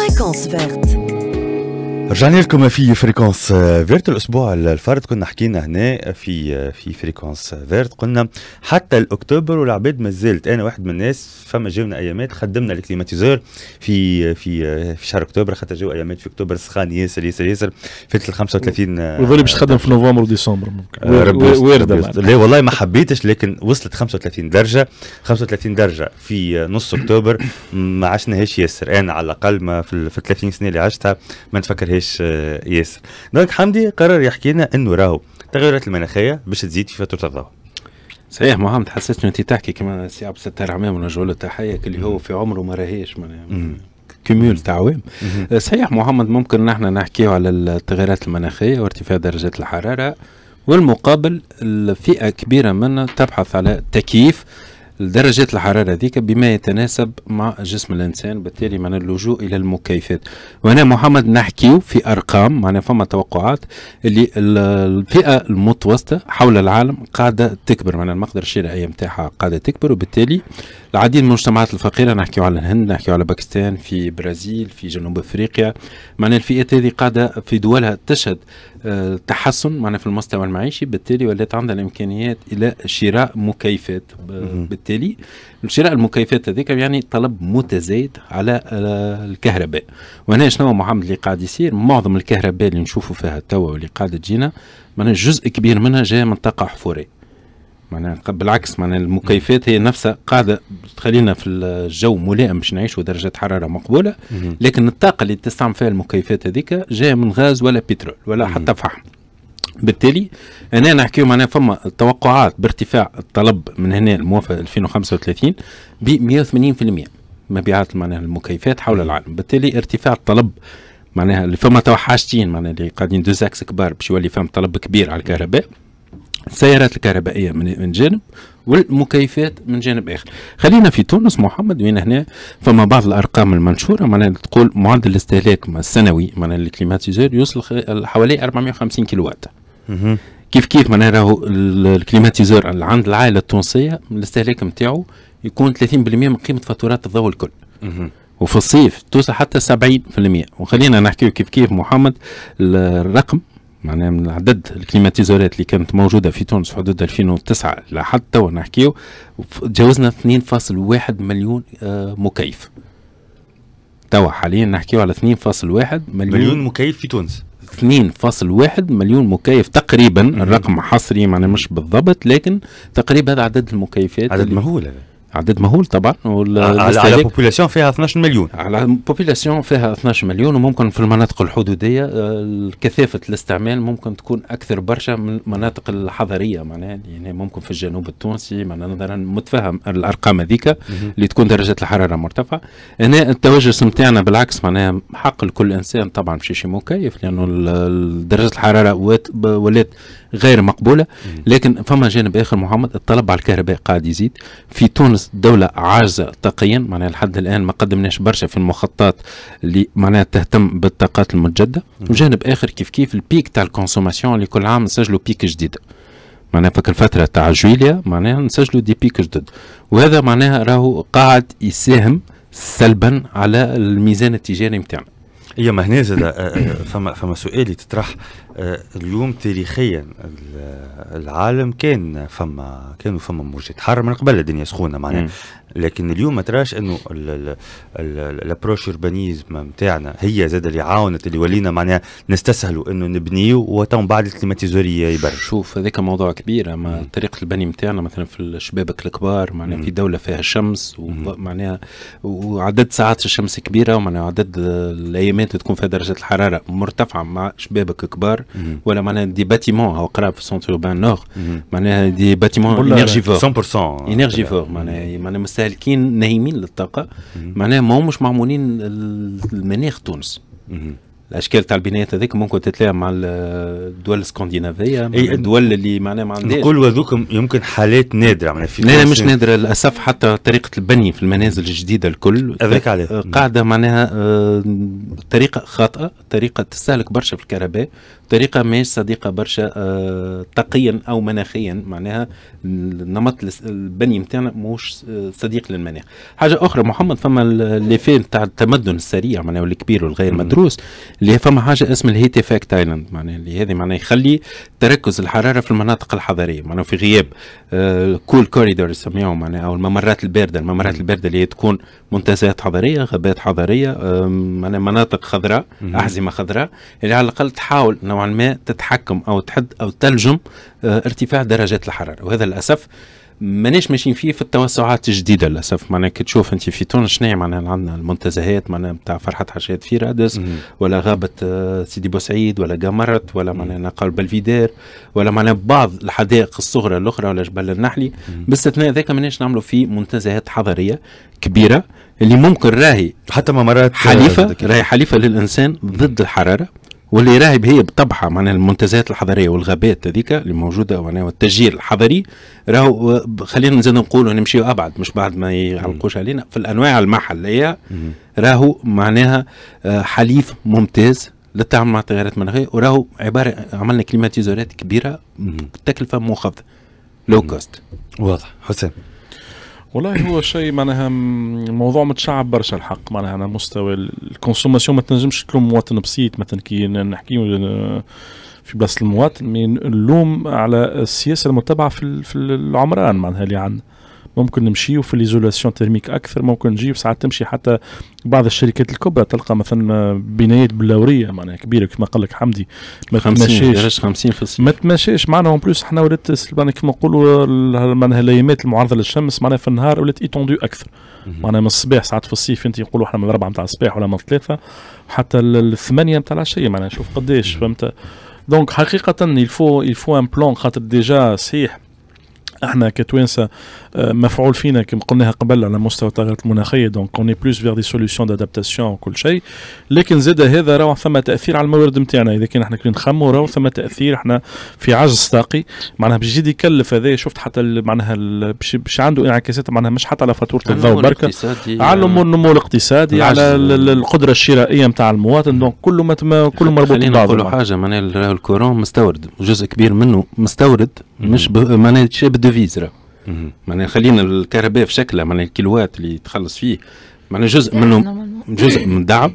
Fréquence verte. رجعنا لكم في فريكونس فيرت الاسبوع الفرد كنا حكينا هنا في في فريكونس فيرت قلنا حتى الاكتوبر والعباد ما زالت انا واحد من الناس فما جاونا ايامات خدمنا الكليماتيزور في في في شهر اكتوبر خاطر جو ايامات في اكتوبر سخان ياسر ياسر ياسر فاتت ال 35 وظل باش تخدم في نوفمبر وديسمبر ممكن آه، لا والله ما حبيتش لكن وصلت 35 درجه 35 درجه في نص اكتوبر ما عشناهاش ياسر انا على الاقل ما في ال 30 سنه اللي عشتها ما نفكرهاش ماهيش ياسر دونك حمدي قرر يحكي لنا انه راهو التغيرات المناخيه باش تزيد في فتره الضوء صحيح محمد حسيت انت تحكي كما سي عبد الستار عمام ونرجعوا له تحيه اللي هو في عمره ما راهيش كيميول تاع آه، صحيح محمد ممكن نحن نحكيو على التغيرات المناخيه وارتفاع درجات الحراره والمقابل فئه كبيره منا تبحث على تكييف درجات الحرارة ذيك بما يتناسب مع جسم الإنسان بالتالي من اللجوء إلى المكيفات وهنا محمد نحكي في أرقام معنا فما توقعات اللي الفئة المتوسطة حول العالم قاعدة تكبر معنا المقدرة الشرائية نتاعها قاعدة تكبر وبالتالي العديد من المجتمعات الفقيرة نحكيو على الهند نحكيو على باكستان في برازيل في جنوب أفريقيا معنا الفئات هذه قاعدة في دولها تشهد آه، تحسن معنا في المستوى المعيشي بالتالي ولات عندها الإمكانيات إلى شراء مكيفات بالتالي وبالتالي شراء المكيفات هذيك يعني طلب متزايد على آه، الكهرباء وهنا شنو محمد اللي قاعد يصير معظم الكهرباء اللي نشوفوا فيها توا واللي قاعده تجينا معناها جزء كبير منها جاي من طاقه حفوريه معناها بالعكس معناها المكيفات هي نفسها قاعده تخلينا في الجو ملائم باش نعيشوا درجات حراره مقبوله لكن الطاقه اللي تستعمل فيها المكيفات هذيك جايه من غاز ولا بترول ولا حتى فحم بالتالي هنا نحكيو معناها فما التوقعات بارتفاع الطلب من هنا الموافق 2035 ب 180% مبيعات معناها المكيفات حول العالم بالتالي ارتفاع الطلب معناها اللي فما توا حاجتين معناها اللي قاعدين دو زاكس كبار باش يولي فهم طلب كبير على الكهرباء السيارات الكهربائيه من جانب والمكيفات من جانب اخر خلينا في تونس محمد وين هنا فما بعض الارقام المنشوره معناها تقول معدل الاستهلاك السنوي معناها الكليماتيزور يوصل حوالي 450 كيلووات كيف كيف معناها راهو الكليماتيزور اللي عند العائله التونسيه الاستهلاك نتاعو يكون 30% من قيمه فاتورات الضوء الكل. وفي الصيف توصل حتى 70% وخلينا نحكيو كيف كيف محمد الرقم معناها من عدد الكليماتيزورات اللي كانت موجوده في تونس في حدود 2009 لحد توا نحكيو تجاوزنا 2.1 مليون آه، مكيف. توا حاليا نحكيو على 2.1 مليون مليون مكيف في تونس 2.1 مليون مكيف تقريبا الرقم حصري معناه مش بالضبط لكن تقريبا هذا عدد المكيفات عدد مهول هذا عدد مهول طبعا على البوبولاسيون فيها 12 مليون على البوبولاسيون فيها 12 مليون وممكن في المناطق الحدوديه آه، كثافه الاستعمال ممكن تكون اكثر برشا من المناطق الحضريه معناها يعني ممكن في الجنوب التونسي معناها نظرا متفهم الارقام هذيك اللي تكون درجات الحراره مرتفعه هنا التوجس نتاعنا بالعكس معناها حق لكل انسان طبعا مشي مكيف لانه درجه الحراره ولات غير مقبوله لكن فما جانب اخر محمد الطلب على الكهرباء قاعد يزيد في تونس دوله عاجزه طاقيا معناها لحد الان ما قدمناش برشا في المخطط اللي معناها تهتم بالطاقات المتجدده وجانب اخر كيف كيف البيك تاع الكونسوماسيون اللي كل عام نسجلوا بيك جديده معناها فك الفتره تاع جويليا معناها نسجلوا دي بيك جدد وهذا معناها راهو قاعد يساهم سلبا على الميزان التجاري نتاعنا. هي ما هنا آه، آه، زاد فما فما سؤال يتطرح آه، اليوم تاريخيا العالم كان فما كانوا فما موجات حر من قبل الدنيا سخونه معناها لكن اليوم ما تراش انه الابروش اوربانيزم نتاعنا هي زاد اللي عاونت اللي ولينا معناها نستسهلوا انه نبنيو وتو بعد الكليماتيزوريه يبرد شوف هذاك موضوع كبير اما طريقه البني نتاعنا مثلا في الشبابك الكبار معناها في دوله فيها شمس ومعناها وعدد ساعات الشمس كبيره ومعناها عدد الايامات تكون فيها درجه الحراره مرتفعه مع شبابك كبار نور ولا معناها دي باتيمون او قراب في سونتر اوربان نور معناها دي باتيمون انرجي فور 100% انرجي فور معناها معناها مستهلكين نايمين للطاقه معناها ما همش معمولين المناخ تونس الاشكال تاع البنايات هذيك ممكن تتلاقى مع الدول الاسكندنافيه الدول اللي معناها ما عندهاش نقولوا هذوك يمكن حالات نادره معناها في لا مش نادره للاسف حتى طريقه البني في المنازل الجديده الكل هذاك قاعده معناها آه، طريقه خاطئه طريقه تستهلك برشا في الكهرباء بطريقه ماش صديقه برشا آه طقيا او مناخيا معناها النمط البني نتاعنا مش آه، صديق للمناخ حاجه اخرى محمد فما ليفي تاع التمدن السريع معناها الكبير والغير مدروس اللي فما حاجه اسمها الهيت افكت تايلاند معناها اللي هذه معناها يخلي تركز الحراره في المناطق الحضريه معناها في غياب كول كوريدور يسميهم معناها او الممرات البارده الممرات البارده اللي هي تكون منتزهات حضريه غابات حضريه معناها مناطق خضراء احزمه خضراء اللي على الاقل تحاول نوعا نوعا ما تتحكم او تحد او تلجم آه، ارتفاع درجات الحراره وهذا للاسف ماناش ماشيين فيه في التوسعات الجديده للاسف معناها كي تشوف انت في تونس شنو معناها عندنا المنتزهات معناها نتاع فرحه حشاد في رادس ولا غابه آه، سيدي بوسعيد ولا قمرت ولا معناها نقل بلفيدير ولا معناها بعض الحدائق الصغرى الاخرى ولا جبل النحلي باستثناء ذاك ماناش نعملوا فيه منتزهات حضريه كبيره اللي ممكن راهي حتى ممرات حليفه راهي حليفه للانسان ضد الحراره واللي راهب هي بطبعها معناها المنتزهات الحضاريه والغابات هذيك اللي موجوده معناها والتسجيل الحضري راهو خلينا نزيد نقولوا نمشيو ابعد مش بعد ما يعلقوش علينا في الانواع المحليه راهو معناها آه، حليف ممتاز للتعامل مع التغيرات المناخيه وراهو عباره عملنا كليماتيزورات كبيره تكلفه منخفضه لو كوست واضح حسام والله هو شيء معناها الموضوع متشعب برشا الحق معناها على مستوى الكونسوماسيون ما تنجمش تلوم مواطن بسيط مثلا كي نحكيو في بلاصه المواطن من اللوم على السياسه المتبعه في العمران معناها اللي عندنا ممكن نمشيو في ليزولاسيون تيرميك اكثر ممكن نجيو ساعات تمشي حتى بعض الشركات الكبرى تلقى مثلا بنايات بلوريه معناها كبيره كما قال لك حمدي ما تمشيش 50 في ما تمشيش معناها اون بلوس احنا ولات معناها كما نقولوا معناها الايامات المعرضه للشمس معناها في النهار ولات ايتوندو اكثر معناها من الصباح ساعات في الصيف انت نقولوا احنا من الاربعه نتاع الصباح ولا من الثلاثه حتى الثمانيه نتاع العشيه معناها شوف قداش فهمت دونك حقيقه الفو الفو ان بلون خاطر ديجا صحيح احنا كتوانسه آه، مفعول فينا كما قلناها قبل على مستوى التغيرات المناخيه دونك اوني بلوس فيغ دي سوليسيون دادابتاسيون وكل شيء لكن زاد هذا راه ثم تاثير على الموارد نتاعنا اذا كان احنا كنا نخموا راه ثم تاثير احنا في عجز طاقي معناها باش يزيد يكلف هذا شفت حتى معناها باش عنده انعكاسات معناها مش حتى على فاتوره الضوء برك على النمو الاقتصادي على القدره الشرائيه نتاع المواطن دونك كله ما كله مربوط ببعضه نقولوا حاجه معناها الكورون مستورد جزء كبير منه مستورد مش معناها الديفيز معناها خلينا الكهرباء في شكلها معناها الكيلوات اللي تخلص فيه معناها جزء منه جزء من الدعم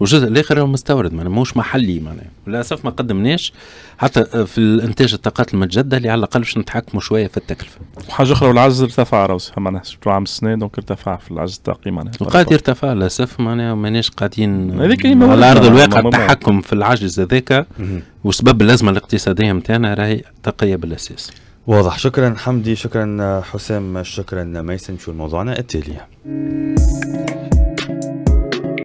والجزء الاخر هو مستورد معناها ماهوش محلي معناها للاسف ما قدمناش حتى في الانتاج الطاقات المتجدده اللي على الاقل باش نتحكموا شويه في التكلفه. وحاجه اخرى والعجز ارتفع راهو معناها شفتوا عام السنه دونك ارتفع في العجز الطاقي معناها. وقاعد ارتفع للاسف معناها ماناش قاعدين على ارض الواقع التحكم في العجز هذاك وسبب الازمه الاقتصاديه نتاعنا راهي تقيه بالاساس. واضح شكرا حمدي شكرا حسام شكرا ميسن شو الموضوعنا التالي